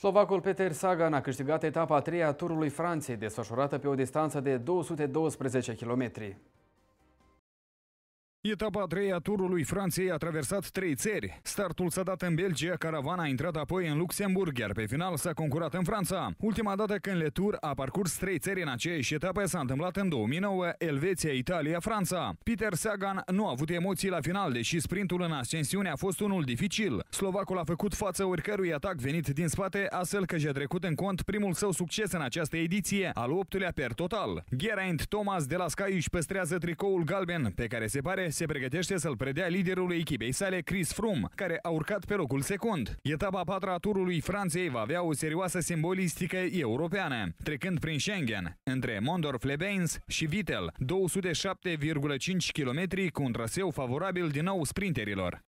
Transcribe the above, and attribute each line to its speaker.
Speaker 1: Slovacul Peter Sagan a câștigat etapa a treia a turului Franței, desfășurată pe o distanță de 212 km.
Speaker 2: Etapa a treia a turului Franței a traversat trei țări. Startul s-a dat în Belgia, caravana a intrat apoi în Luxemburg, iar pe final s-a concurat în Franța. Ultima dată când Le Tour a parcurs trei țări în aceeași etapă s-a întâmplat în 2009, Elveția, Italia, Franța. Peter Sagan nu a avut emoții la final, deși sprintul în ascensiune a fost unul dificil. Slovacul a făcut față oricărui atac venit din spate, astfel că și-a trecut în cont primul său succes în această ediție, al optulea per total. Geraint Thomas de la Sky își păstrează tricoul galben, pe care se pare se pregătește să-l predea liderul echipei sale, Chris Froome, care a urcat pe locul secund. Etapa a patra a turului Franței va avea o serioasă simbolistică europeană, trecând prin Schengen, între Mondorf-Lebeins și Vitel, 207,5 km cu un traseu favorabil din nou sprinterilor.